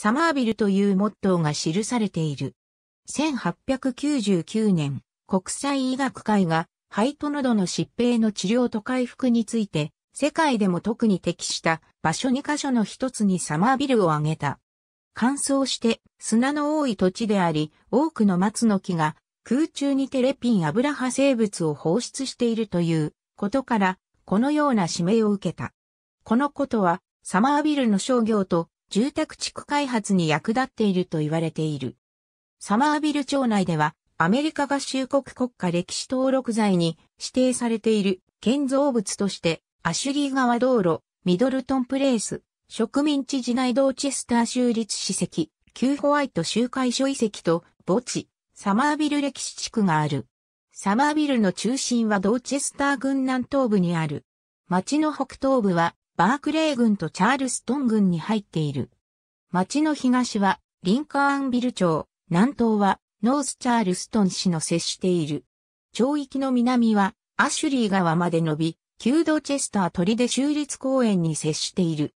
サマービルというモットーが記されている。1899年、国際医学会が肺と喉の疾病の治療と回復について、世界でも特に適した場所2カ所の一つにサマービルを挙げた。乾燥して砂の多い土地であり、多くの松の木が空中にテレピン油派生物を放出しているということから、このような指名を受けた。このことは、サマービルの商業と住宅地区開発に役立っていると言われている。サマービル町内では、アメリカ合衆国国家歴史登録財に指定されている建造物として、アシュリー川道路、ミドルトンプレイス、植民地時代ドーチェスター州立史跡、旧ホワイト集会所遺跡と墓地、サマービル歴史地区がある。サマービルの中心はドーチェスター郡南東部にある。町の北東部はバークレー郡とチャールストン郡に入っている。町の東はリンカーンビル町、南東はノースチャールストン市の接している。町域の南はアシュリー川まで伸び、旧ドチェスター砦州立公園に接している。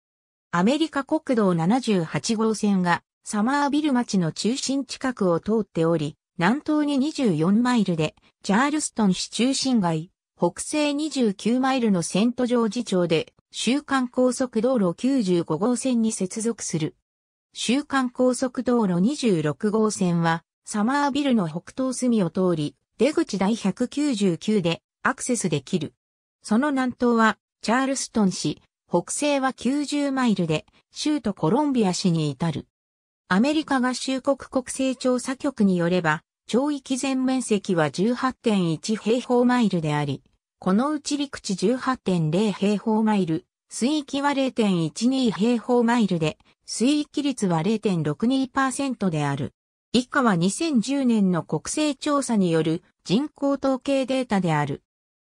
アメリカ国道78号線がサマービル町の中心近くを通っており、南東に24マイルで、チャールストン市中心街、北西29マイルのセントジョージ町で、週間高速道路95号線に接続する。週間高速道路26号線は、サマービルの北東隅を通り、出口第199でアクセスできる。その南東は、チャールストン市、北西は90マイルで、州都コロンビア市に至る。アメリカ合衆国国勢調査局によれば、町域全面積は18.1平方マイルであり、このうち陸地18.0平方マイル、水域は0.12平方マイルで、水域率は0.62%である。以下は2010年の国勢調査による人口統計データである。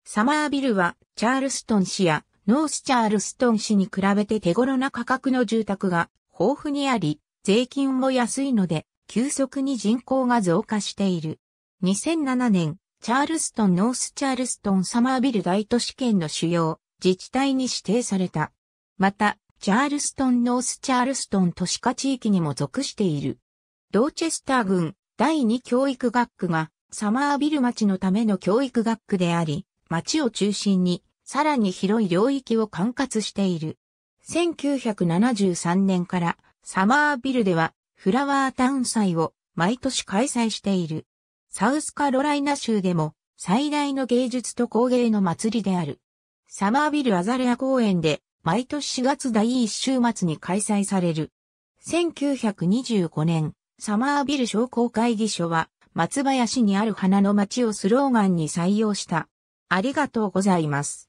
サマービルはチャールストン市やノースチャールストン市に比べて手頃な価格の住宅が豊富にあり、税金も安いので、急速に人口が増加している。2007年、チャールストン・ノース・チャールストン・サマービル大都市圏の主要自治体に指定された。また、チャールストン・ノース・チャールストン都市化地域にも属している。ドーチェスター郡第2教育学区がサマービル町のための教育学区であり、町を中心にさらに広い領域を管轄している。1973年からサマービルではフラワータウン祭を毎年開催している。サウスカロライナ州でも最大の芸術と工芸の祭りである。サマービル・アザレア公園で毎年4月第1週末に開催される。1925年、サマービル商工会議所は松林にある花の町をスローガンに採用した。ありがとうございます。